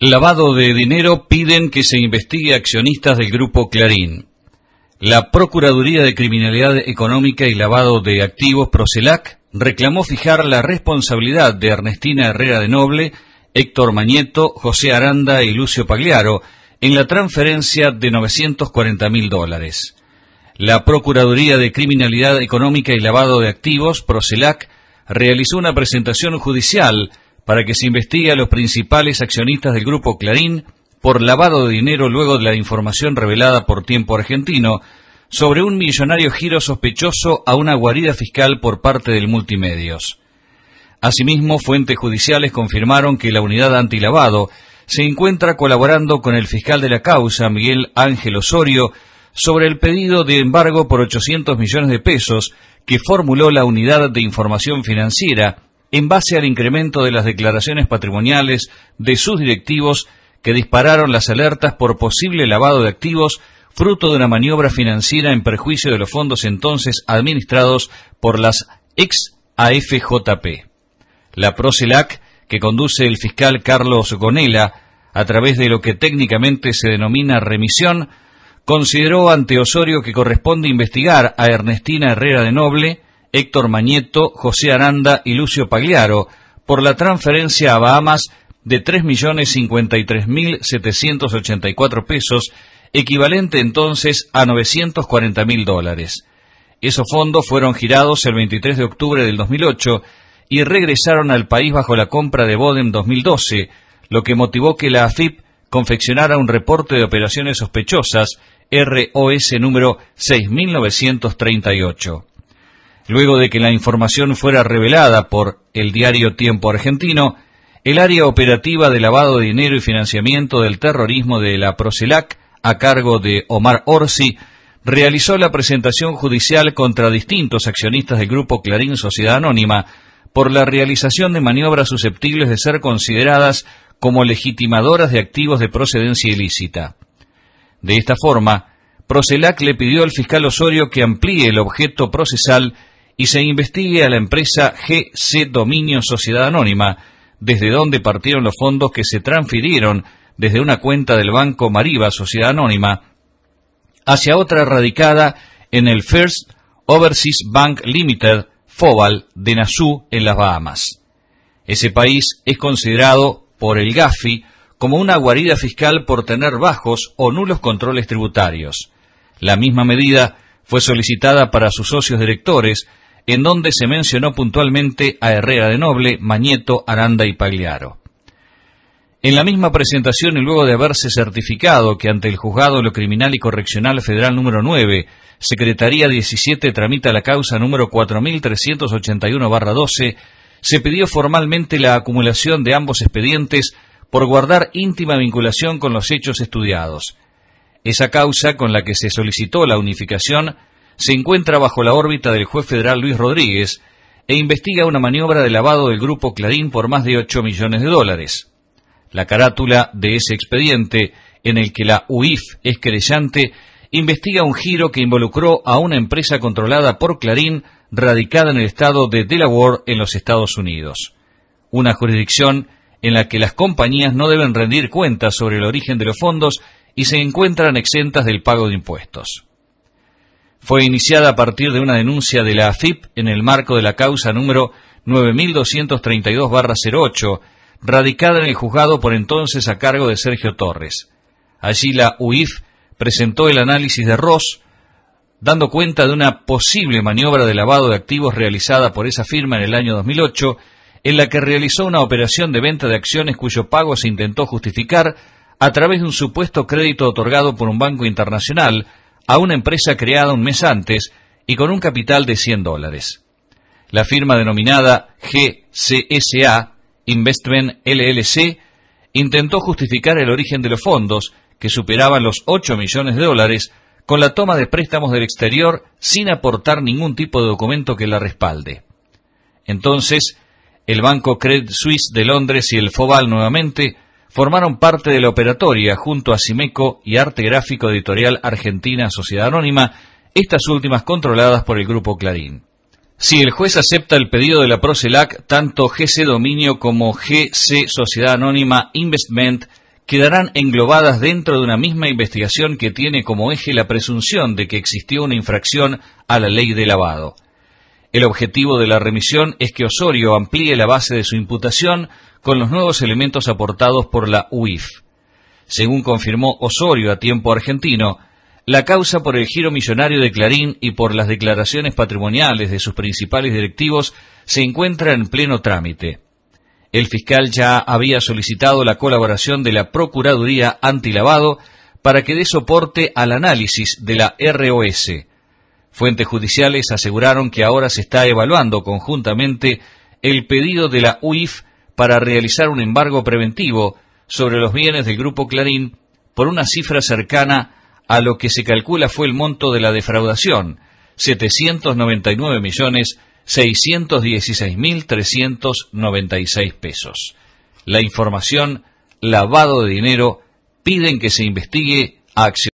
Lavado de dinero piden que se investigue accionistas del grupo Clarín. La Procuraduría de Criminalidad Económica y Lavado de Activos Procelac reclamó fijar la responsabilidad de Ernestina Herrera de Noble, Héctor Mañeto, José Aranda y Lucio Pagliaro en la transferencia de 940 mil dólares. La Procuraduría de Criminalidad Económica y Lavado de Activos, Procelac, realizó una presentación judicial para que se investigue a los principales accionistas del grupo Clarín por lavado de dinero luego de la información revelada por Tiempo Argentino sobre un millonario giro sospechoso a una guarida fiscal por parte del Multimedios. Asimismo, fuentes judiciales confirmaron que la unidad antilavado se encuentra colaborando con el fiscal de la causa, Miguel Ángel Osorio, sobre el pedido de embargo por 800 millones de pesos que formuló la unidad de información financiera en base al incremento de las declaraciones patrimoniales de sus directivos que dispararon las alertas por posible lavado de activos fruto de una maniobra financiera en perjuicio de los fondos entonces administrados por las ex AFJP. La Procelac, que conduce el fiscal Carlos Gonela, a través de lo que técnicamente se denomina remisión, consideró ante Osorio que corresponde investigar a Ernestina Herrera de Noble, Héctor Mañeto, José Aranda y Lucio Pagliaro por la transferencia a Bahamas de 3.053.784 pesos, equivalente entonces a 940.000 dólares. Esos fondos fueron girados el 23 de octubre del 2008 y regresaron al país bajo la compra de Bodem 2012, lo que motivó que la AFIP confeccionara un reporte de operaciones sospechosas, ROS número 6938. Luego de que la información fuera revelada por el diario Tiempo Argentino, el área operativa de lavado de dinero y financiamiento del terrorismo de la Procelac, a cargo de Omar Orsi, realizó la presentación judicial contra distintos accionistas del grupo Clarín Sociedad Anónima por la realización de maniobras susceptibles de ser consideradas como legitimadoras de activos de procedencia ilícita. De esta forma, Procelac le pidió al fiscal Osorio que amplíe el objeto procesal y se investigue a la empresa GC Dominio Sociedad Anónima, desde donde partieron los fondos que se transfirieron desde una cuenta del Banco Mariva Sociedad Anónima hacia otra radicada en el First Overseas Bank Limited, FOBAL, de Nassau, en las Bahamas. Ese país es considerado por el GAFI como una guarida fiscal por tener bajos o nulos controles tributarios. La misma medida fue solicitada para sus socios directores, en donde se mencionó puntualmente a Herrera de Noble, Mañeto, Aranda y Pagliaro. En la misma presentación y luego de haberse certificado que ante el Juzgado de lo Criminal y Correccional Federal número 9, Secretaría 17 tramita la causa número 4381-12, se pidió formalmente la acumulación de ambos expedientes por guardar íntima vinculación con los hechos estudiados. Esa causa con la que se solicitó la unificación se encuentra bajo la órbita del juez federal Luis Rodríguez e investiga una maniobra de lavado del grupo Clarín por más de 8 millones de dólares. La carátula de ese expediente, en el que la UIF es querellante, investiga un giro que involucró a una empresa controlada por Clarín radicada en el estado de Delaware en los Estados Unidos. Una jurisdicción en la que las compañías no deben rendir cuentas sobre el origen de los fondos y se encuentran exentas del pago de impuestos fue iniciada a partir de una denuncia de la AFIP en el marco de la causa número 9232-08, radicada en el juzgado por entonces a cargo de Sergio Torres. Allí la UIF presentó el análisis de Ross, dando cuenta de una posible maniobra de lavado de activos realizada por esa firma en el año 2008, en la que realizó una operación de venta de acciones cuyo pago se intentó justificar a través de un supuesto crédito otorgado por un banco internacional, a una empresa creada un mes antes y con un capital de 100 dólares. La firma denominada GCSA Investment LLC intentó justificar el origen de los fondos, que superaban los 8 millones de dólares, con la toma de préstamos del exterior sin aportar ningún tipo de documento que la respalde. Entonces, el banco Credit Suisse de Londres y el FOBAL nuevamente formaron parte de la operatoria junto a Cimeco y Arte Gráfico Editorial Argentina Sociedad Anónima, estas últimas controladas por el grupo Clarín. Si el juez acepta el pedido de la Procelac, tanto GC Dominio como GC Sociedad Anónima Investment quedarán englobadas dentro de una misma investigación que tiene como eje la presunción de que existió una infracción a la ley de lavado. El objetivo de la remisión es que Osorio amplíe la base de su imputación con los nuevos elementos aportados por la UIF. Según confirmó Osorio a tiempo argentino, la causa por el giro millonario de Clarín y por las declaraciones patrimoniales de sus principales directivos se encuentra en pleno trámite. El fiscal ya había solicitado la colaboración de la Procuraduría Antilavado para que dé soporte al análisis de la ROS, Fuentes judiciales aseguraron que ahora se está evaluando conjuntamente el pedido de la UIF para realizar un embargo preventivo sobre los bienes del Grupo Clarín por una cifra cercana a lo que se calcula fue el monto de la defraudación, 799.616.396 pesos. La información lavado de dinero piden que se investigue a acción.